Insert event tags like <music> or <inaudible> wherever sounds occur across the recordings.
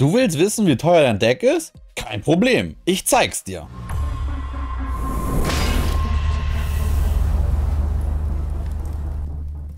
Du willst wissen, wie teuer dein Deck ist? Kein Problem, ich zeig's dir.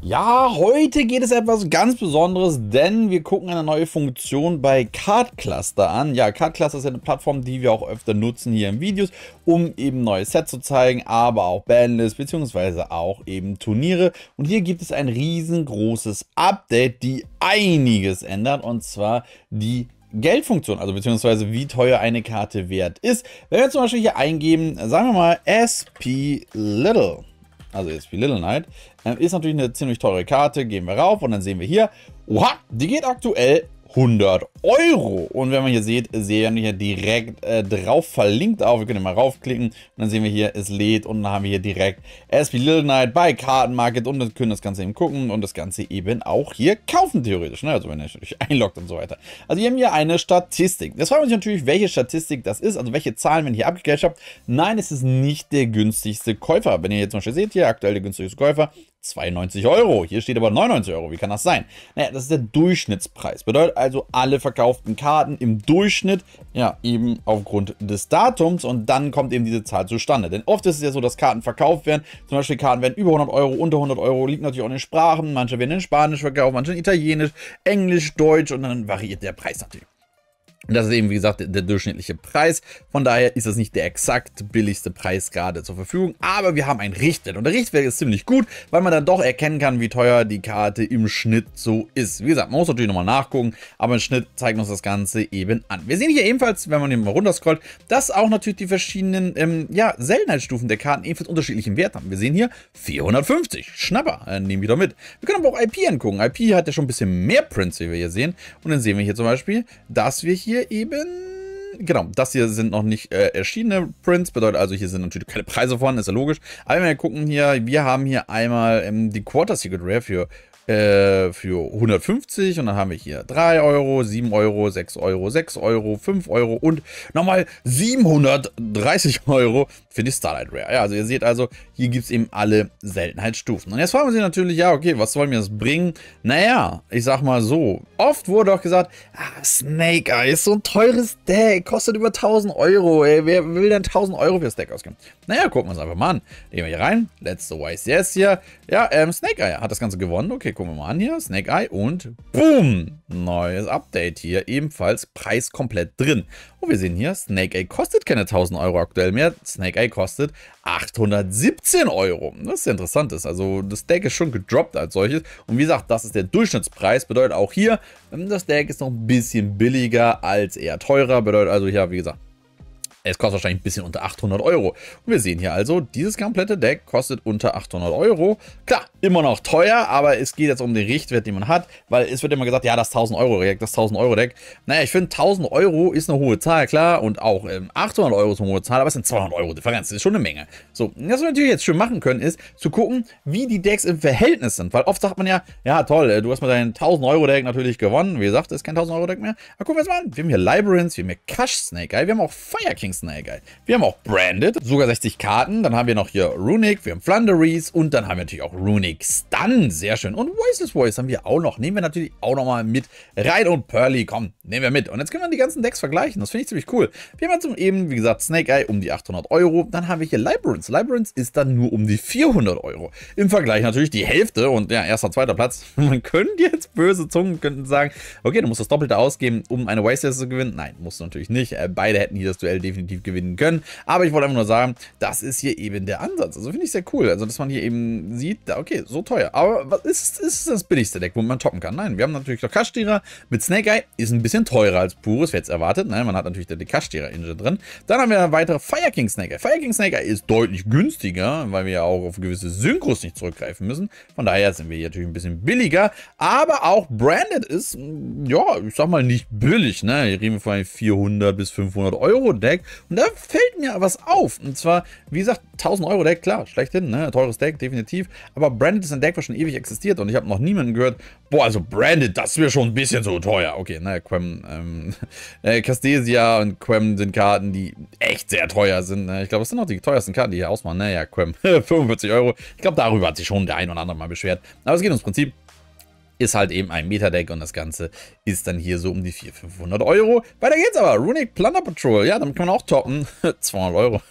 Ja, heute geht es etwas ganz Besonderes, denn wir gucken eine neue Funktion bei Card Cluster an. Ja, Card Cluster ist eine Plattform, die wir auch öfter nutzen hier in Videos, um eben neue Sets zu zeigen, aber auch Bandlists beziehungsweise auch eben Turniere. Und hier gibt es ein riesengroßes Update, die einiges ändert, und zwar die Geldfunktion, also beziehungsweise wie teuer eine Karte wert ist. Wenn wir zum Beispiel hier eingeben, sagen wir mal SP Little, also SP Little Knight, äh, ist natürlich eine ziemlich teure Karte, gehen wir rauf und dann sehen wir hier, oha, die geht aktuell 100 Euro. Und wenn man hier sieht, sehen wir hier direkt äh, drauf verlinkt auf. Wir können mal raufklicken und dann sehen wir hier, es lädt und dann haben wir hier direkt SP Little Night bei Kartenmarket und dann können das Ganze eben gucken und das Ganze eben auch hier kaufen theoretisch. Ne? Also wenn ihr natürlich <laughs> einloggt und so weiter. Also wir haben hier eine Statistik. Jetzt fragen wir uns natürlich, welche Statistik das ist, also welche Zahlen wenn ihr hier abgegleicht habt. Nein, es ist nicht der günstigste Käufer. Wenn ihr jetzt zum Beispiel seht, hier aktuell der günstigste Käufer 92 Euro. Hier steht aber 99 Euro. Wie kann das sein? Naja, das ist der Durchschnittspreis. Bedeutet also, alle verkauften Karten im Durchschnitt, ja, eben aufgrund des Datums und dann kommt eben diese Zahl zustande. Denn oft ist es ja so, dass Karten verkauft werden. Zum Beispiel Karten werden über 100 Euro, unter 100 Euro, liegt natürlich auch in den Sprachen. Manche werden in Spanisch verkauft, manche in Italienisch, Englisch, Deutsch und dann variiert der Preis natürlich. Das ist eben, wie gesagt, der durchschnittliche Preis. Von daher ist das nicht der exakt billigste Preis gerade zur Verfügung. Aber wir haben einen Richtwert. Und der Richtwert ist ziemlich gut, weil man dann doch erkennen kann, wie teuer die Karte im Schnitt so ist. Wie gesagt, man muss natürlich nochmal nachgucken. Aber im Schnitt zeigt uns das Ganze eben an. Wir sehen hier ebenfalls, wenn man hier mal runterscrollt, dass auch natürlich die verschiedenen ähm, ja, Seltenheitsstufen der Karten ebenfalls unterschiedlichen Wert haben. Wir sehen hier 450. Schnapper. Äh, nehmen wir doch mit. Wir können aber auch IP angucken. IP hat ja schon ein bisschen mehr Prints, wie wir hier sehen. Und dann sehen wir hier zum Beispiel, dass wir hier hier eben genau, das hier sind noch nicht äh, erschienene Prints, bedeutet also, hier sind natürlich keine Preise vorhanden, ist ja logisch. Aber wir gucken hier, wir haben hier einmal ähm, die Quarter Secret Rare für, äh, für 150 und dann haben wir hier 3 Euro, 7 Euro, 6 Euro, 6 Euro, 5 Euro und nochmal 730 Euro für die Starlight Rare. Ja, also ihr seht also, hier gibt es eben alle Seltenheitsstufen. Und jetzt fragen wir sich natürlich, ja, okay, was soll mir das bringen? Naja, ich sag mal so, oft wurde auch gesagt, ah, Snake Eye ist so ein teures Deck, kostet über 1000 Euro, ey, wer will denn 1000 Euro für das Deck ausgeben? Naja, gucken wir uns einfach mal an. Gehen wir hier rein, letzte YCS hier. Ja, ähm, Snake Eye hat das Ganze gewonnen. Okay, gucken wir mal an hier, Snake Eye und boom, neues Update hier, ebenfalls Preis komplett drin. Und wir sehen hier, Snake Eye kostet keine 1000 Euro aktuell mehr, Snake Eye 3 kostet 817 Euro. Das ist ja interessant. Ist. Also das Deck ist schon gedroppt als solches. Und wie gesagt, das ist der Durchschnittspreis. Bedeutet auch hier, hm, das Deck ist noch ein bisschen billiger als eher teurer. Bedeutet also hier, wie gesagt, es kostet wahrscheinlich ein bisschen unter 800 Euro. Und wir sehen hier also, dieses komplette Deck kostet unter 800 Euro. Klar, immer noch teuer, aber es geht jetzt um den Richtwert, den man hat, weil es wird immer gesagt, ja, das 1000 Euro Deck, das 1000 Euro Deck. Naja, ich finde 1000 Euro ist eine hohe Zahl, klar, und auch ähm, 800 Euro ist eine hohe Zahl, aber es sind 200 Euro Differenz, das ist schon eine Menge. So, was wir natürlich jetzt schön machen können, ist zu gucken, wie die Decks im Verhältnis sind, weil oft sagt man ja, ja toll, äh, du hast mal deinem 1000 Euro Deck natürlich gewonnen, wie gesagt, ist kein 1000 Euro Deck mehr. Aber gucken wir jetzt mal an, wir haben hier Labyrinth, wir haben hier Cash Snake, wir haben auch Fire King Dings, na egal. Wir haben auch Branded, sogar 60 Karten. Dann haben wir noch hier Runic, wir haben Flanderies und dann haben wir natürlich auch Runic Stun. Sehr schön. Und Voiceless Voice haben wir auch noch. Nehmen wir natürlich auch nochmal mit rein. Und Pearly, komm, nehmen wir mit. Und jetzt können wir die ganzen Decks vergleichen. Das finde ich ziemlich cool. Wir haben zum eben, wie gesagt, Snake Eye um die 800 Euro. Dann haben wir hier Labyrinth. Labyrinth ist dann nur um die 400 Euro. Im Vergleich natürlich die Hälfte und ja, erster, zweiter Platz. <laughs> Man könnte jetzt böse Zungen könnten sagen, okay, du musst das Doppelte ausgeben, um eine Voiceless zu gewinnen. Nein, musst du natürlich nicht. Äh, beide hätten hier das Duell definitiv definitiv gewinnen können. Aber ich wollte einfach nur sagen, das ist hier eben der Ansatz. Also finde ich sehr cool. Also, dass man hier eben sieht, da, okay, so teuer. Aber was ist, ist das billigste Deck, wo man toppen kann? Nein, wir haben natürlich noch Kashtira mit Snake Eye. Ist ein bisschen teurer als pures, wer jetzt erwartet. Nein, man hat natürlich die Kashtira Engine drin. Dann haben wir eine weitere Fire King Snake Eye. Fire King Snake Eye ist deutlich günstiger, weil wir ja auch auf gewisse Synchros nicht zurückgreifen müssen. Von daher sind wir hier natürlich ein bisschen billiger. Aber auch branded ist, ja, ich sag mal, nicht billig. Ne? Hier reden wir von 400 bis 500 Euro Deck. Und da fällt mir was auf. Und zwar, wie gesagt, 1000 Euro Deck, klar, schlechthin, ne? Teures Deck, definitiv. Aber Branded ist ein Deck, was schon ewig existiert. Und ich habe noch niemanden gehört, boah, also Branded, das wäre schon ein bisschen so teuer. Okay, naja, ne, Quem, ähm, <laughs> äh, Castesia und Quem sind Karten, die echt sehr teuer sind. Ne? Ich glaube, das sind auch die teuersten Karten, die hier ausmachen. Naja, Quem, 45 <laughs> Euro. Ich glaube, darüber hat sich schon der ein oder andere mal beschwert. Aber es geht ums Prinzip ist halt eben ein Meta-Deck und das Ganze ist dann hier so um die 400, 500 Euro. Weiter geht's aber. Runic Plunder Patrol. Ja, damit kann man auch toppen. 200 <laughs> Euro.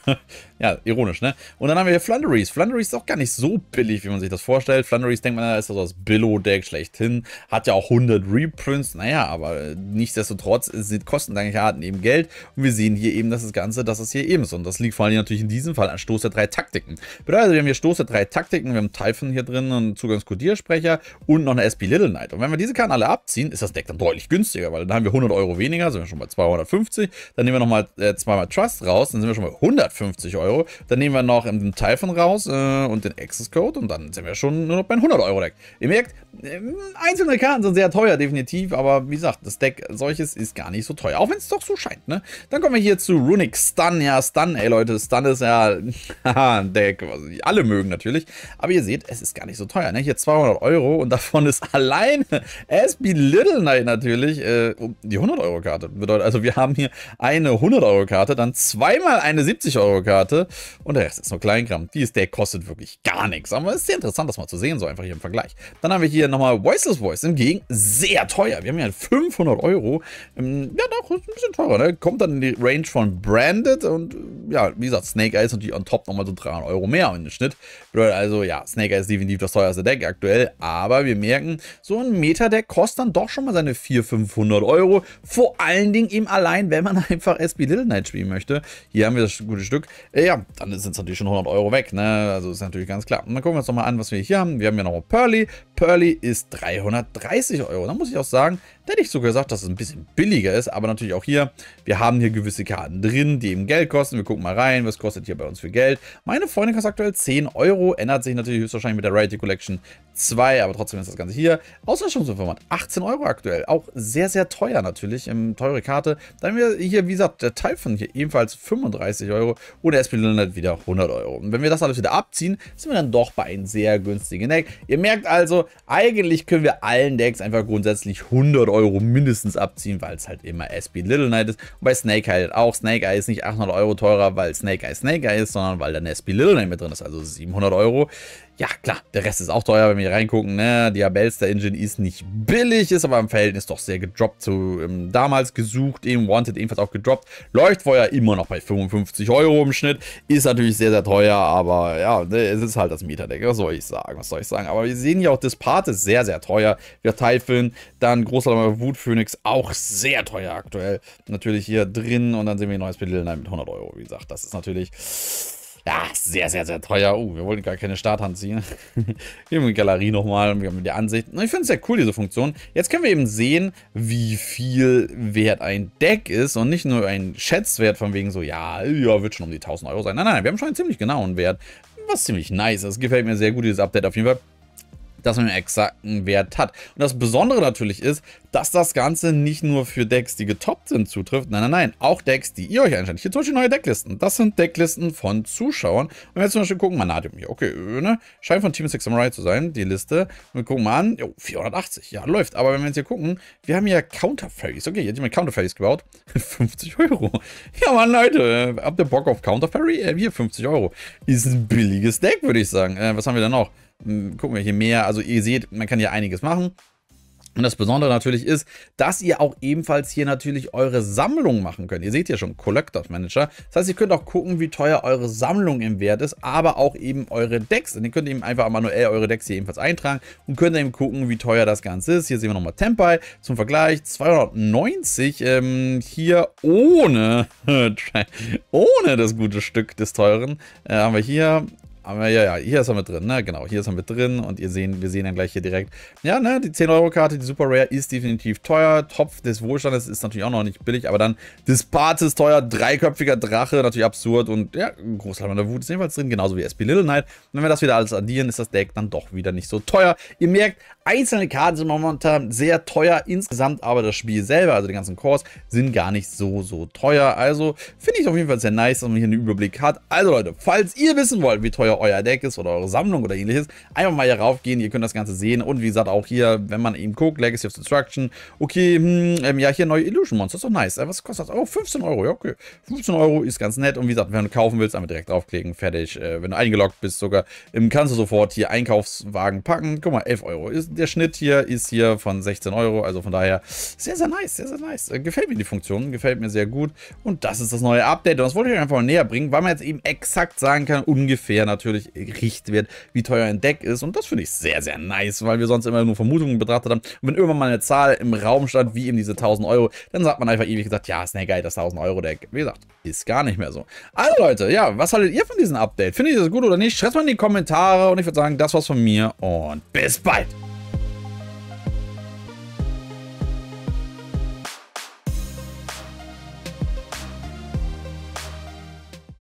Ja, ironisch, ne? Und dann haben wir hier Flunderies. Flunderies ist auch gar nicht so billig, wie man sich das vorstellt. Flunderies denkt man, da ist das das Billo-Deck schlechthin. Hat ja auch 100 Reprints. Naja, aber nichtsdestotrotz sind kosten deine Karten eben Geld. Und wir sehen hier eben, dass das Ganze, dass es hier eben ist. Und das liegt vor allem natürlich in diesem Fall an Stoß der drei Taktiken. Bedeutet, wir haben hier Stoß der drei Taktiken. Wir haben Typhon hier drin, und Zugangskodiersprecher und noch eine SP Little Knight. Und wenn wir diese Karten alle abziehen, ist das Deck dann deutlich günstiger, weil dann haben wir 100 Euro weniger, sind wir schon bei 250. Dann nehmen wir nochmal äh, zweimal Trust raus, dann sind wir schon bei 150 Euro. Euro. Dann nehmen wir noch einen Teil von raus äh, und den Access Code und dann sind wir schon nur noch bei 100 Euro Deck. Ihr merkt, äh, einzelne Karten sind sehr teuer, definitiv, aber wie gesagt, das Deck solches ist gar nicht so teuer, auch wenn es doch so scheint, ne? Dann kommen wir hier zu Runic Stun. Ja, Stun, ey Leute, Stun ist ja <laughs> ein Deck, was alle mögen natürlich, aber ihr seht, es ist gar nicht so teuer, ne? Hier 200 Euro und <laughs> davon ist allein SB Little Knight natürlich äh, die 100 Euro Karte. Bedeutet, also wir haben hier eine 100 Euro Karte, dann zweimal eine 70 Euro Karte, und der Rest ist nur Kleingramm. Dieses Deck kostet wirklich gar nichts, aber es ist sehr interessant, das mal zu sehen, so einfach hier im Vergleich. Dann haben wir hier nochmal Voiceless Voice, Im hingegen sehr teuer. Wir haben hier 500 halt Euro. Ähm, ja, doch, ist ein bisschen teurer, ne? Kommt dann in die Range von Branded und äh, ja, wie gesagt, Snake Eyes und die on top nochmal so 300 Euro mehr im Schnitt. Bedeutet also, ja, Snake Eyes ist definitiv das teuerste Deck aktuell, aber wir merken, so ein Meta-Deck kostet dann doch schon mal seine 400, 500 Euro. Vor allen Dingen eben allein, wenn man <laughs> einfach SB Little Knight spielen möchte. Hier haben wir das gute Stück. Ja, äh, ja, dann sind es natürlich schon 100 Euro weg, ne? Also ist natürlich ganz klar. Und dann gucken wir uns nochmal an, was wir hier haben. Wir haben hier nochmal Pearly. Pearly ist 330 Euro. Da muss ich auch sagen, da hätte ich sogar gesagt, dass es ein bisschen billiger ist. Aber natürlich auch hier, wir haben hier gewisse Karten drin, die eben Geld kosten. Wir gucken mal rein, was kostet hier bei uns für Geld. Meine Freundin kostet aktuell 10 Euro. Ändert sich natürlich höchstwahrscheinlich mit der Rarity Collection 2, aber trotzdem ist das Ganze hier. Auswaschungsverfahren 18 Euro aktuell. Auch sehr, sehr teuer natürlich. Ähm, teure Karte. Dann haben wir hier, wie gesagt, der Typhon hier ebenfalls 35 Euro. Oder SP 500 wieder 100 Euro. Und wenn wir das alles wieder abziehen, sind wir dann doch bei einem sehr günstigen Deck. Ihr merkt also, eigentlich können wir allen Decks einfach grundsätzlich 100 Euro mindestens abziehen, weil es halt immer SB Little Knight ist. Und bei Snake halt auch. Snake Eye ist nicht 800 Euro teurer, weil Snake Eye Snake Eye ist, sondern weil dann SB Little Knight mit drin ist, also 700 Euro. Ja, klar, der Rest ist auch teuer, wenn wir hier reingucken. Ne? Die Abelster Engine ist nicht billig, ist aber im Verhältnis doch sehr gedroppt zu ähm, damals gesucht, eben Wanted ebenfalls auch gedroppt. Leuchtfeuer immer noch bei 55 Euro im Schnitt. Ist natürlich sehr, sehr teuer, aber ja, ne, es ist halt das Mieterdeck. Was soll ich sagen? Was soll ich sagen? Aber wir sehen hier auch, das Part ist sehr, sehr teuer. Wir Typhon, dann Großalarmer Wutphönix, auch sehr teuer aktuell. Natürlich hier drin und dann sehen wir ein neues Pedal mit 100 Euro, wie gesagt. Das ist natürlich ja, sehr, sehr, sehr teuer. Oh, wir wollten gar keine Starthand ziehen. <laughs> Hier in die Galerie nochmal. Wir haben die Ansicht. Ich finde es sehr cool, diese Funktion. Jetzt können wir eben sehen, wie viel wert ein Deck ist und nicht nur ein Schätzwert von wegen so, ja, ja, wird schon um die 1000 Euro sein. Nein, nein, wir haben schon einen ziemlich genauen Wert, was ziemlich nice ist. Gefällt mir sehr gut, dieses Update auf jeden Fall dass man einen exakten Wert hat. Und das Besondere natürlich ist, dass das Ganze nicht nur für Decks, die getoppt sind, zutrifft. Nein, nein, nein. Auch Decks, die ihr euch einschaltet. Hier zum Beispiel neue Decklisten. Das sind Decklisten von Zuschauern. Und wenn wir zum Beispiel gucken, Manadium hier. Okay, äh, ne? Scheint von Team Six Samurai zu sein, die Liste. Und wir gucken mal an. Jo, 480. Ja, läuft. Aber wenn wir jetzt hier gucken, wir haben hier Counter Fairies. Okay, jetzt hat jemand Counter Fairies gebaut. 50 <laughs> Euro. Ja, Mann, Leute. Habt ihr Bock auf Counter Fairy? Äh, hier, 50 Euro. Ist ein billiges Deck, würde ich sagen. Äh, was haben wir denn noch? Hm, gucken wir hier mehr. Also ihr seht, man kann hier einiges machen. Und das Besondere natürlich ist, dass ihr auch ebenfalls hier natürlich eure Sammlung machen könnt. Ihr seht ja schon Collectors Manager. Das heißt, ihr könnt auch gucken, wie teuer eure Sammlung im Wert ist, aber auch eben eure Decks. Und ihr könnt eben einfach manuell eure Decks hier ebenfalls eintragen und könnt eben gucken, wie teuer das Ganze ist. Hier sehen wir nochmal Tempai zum Vergleich. 290 ähm, hier ohne, <laughs> ohne das gute Stück des Teuren äh, haben wir hier aber ja, ja, hier ist er mit drin, ne? Genau, hier ist er mit drin und ihr sehen, wir sehen dann gleich hier direkt, ja, ne, die 10-Euro-Karte, die Super Rare ist definitiv teuer, Topf des Wohlstandes ist natürlich auch noch nicht billig, aber dann Dispart ist teuer, dreiköpfiger Drache, natürlich absurd und ja, Großteil meiner Wut ist jedenfalls drin, genauso wie SP Little Knight. Und wenn wir das wieder alles addieren, ist das Deck dann doch wieder nicht so teuer. Ihr merkt, einzelne Karten sind momentan sehr teuer insgesamt, aber das Spiel selber, also die ganzen Kurs, sind gar nicht so, so teuer. Also finde ich auf jeden Fall sehr nice, dass man hier einen Überblick hat. Also Leute, falls ihr wissen wollt, wie teuer euer Deck ist oder eure Sammlung oder ähnliches, einfach mal hier raufgehen, ihr könnt das Ganze sehen. Und wie gesagt, auch hier, wenn man eben guckt, Legacy of Destruction, okay, hm, ähm, ja, hier neue Illusion Monster, ist doch nice. Äh, was kostet das? Oh, 15 Euro, ja, okay. 15 Euro ist ganz nett. Und wie gesagt, wenn du kaufen willst, einfach direkt draufklicken, fertig. Äh, wenn du eingeloggt bist sogar, ähm, kannst du sofort hier Einkaufswagen packen. Guck mal, 11 Euro ist der Schnitt hier ist hier von 16 Euro. Also von daher sehr, sehr nice, sehr, sehr nice. Äh, gefällt mir die Funktion, gefällt mir sehr gut. Und das ist das neue Update. Und das wollte ich euch einfach mal näher bringen, weil man jetzt eben exakt sagen kann, ungefähr natürlich Richtwert, wie teuer ein Deck ist. Und das finde ich sehr, sehr nice, weil wir sonst immer nur Vermutungen betrachtet haben. Und wenn irgendwann mal eine Zahl im Raum stand, wie eben diese 1000 Euro, dann sagt man einfach ewig gesagt, ja, ist ne geil, das 1000 Euro Deck. Wie gesagt, ist gar nicht mehr so. Also Leute, ja, was haltet ihr von diesem Update? Findet ihr das gut oder nicht? Schreibt mal in die Kommentare und ich würde sagen, das war's von mir und bis bald.